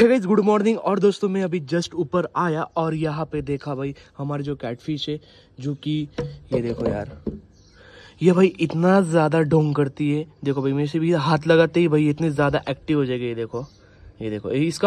guys good morning और दोस्तों मैं अभी जस्ट ऊपर आया और यहाँ पे देखा भाई हमारे जो कैटफिश है जो कि ये देखो यार ये भाई इतना ज़्यादा ढोंग करती है देखो भाई मेरे से भी हाथ लगाते ही भाई इतने ज़्यादा एक्टिव हो जाएगा ये देखो ये देखो इसका